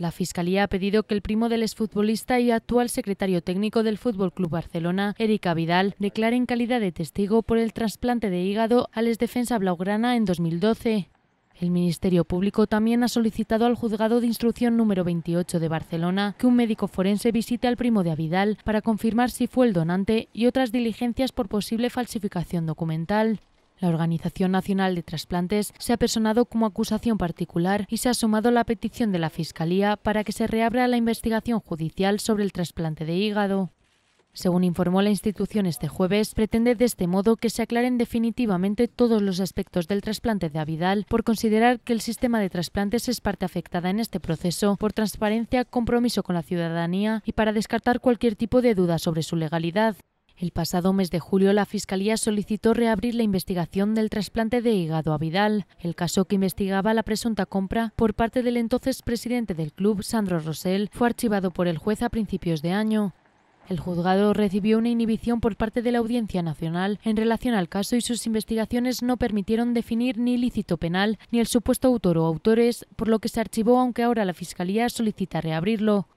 La Fiscalía ha pedido que el primo del exfutbolista y actual secretario técnico del Fútbol Club Barcelona, Erika Vidal, declare en calidad de testigo por el trasplante de hígado al exdefensa blaugrana en 2012. El Ministerio Público también ha solicitado al juzgado de instrucción número 28 de Barcelona que un médico forense visite al primo de Vidal para confirmar si fue el donante y otras diligencias por posible falsificación documental. La Organización Nacional de Trasplantes se ha personado como acusación particular y se ha sumado a la petición de la Fiscalía para que se reabra la investigación judicial sobre el trasplante de hígado. Según informó la institución este jueves, pretende de este modo que se aclaren definitivamente todos los aspectos del trasplante de Avidal por considerar que el sistema de trasplantes es parte afectada en este proceso por transparencia, compromiso con la ciudadanía y para descartar cualquier tipo de duda sobre su legalidad. El pasado mes de julio, la Fiscalía solicitó reabrir la investigación del trasplante de hígado a Vidal, el caso que investigaba la presunta compra por parte del entonces presidente del club, Sandro Rosell, fue archivado por el juez a principios de año. El juzgado recibió una inhibición por parte de la Audiencia Nacional en relación al caso y sus investigaciones no permitieron definir ni lícito penal ni el supuesto autor o autores, por lo que se archivó aunque ahora la Fiscalía solicita reabrirlo.